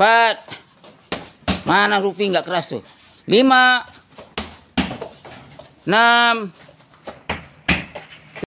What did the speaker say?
empat, Mana Rufi nggak keras tuh? Lima. Enam.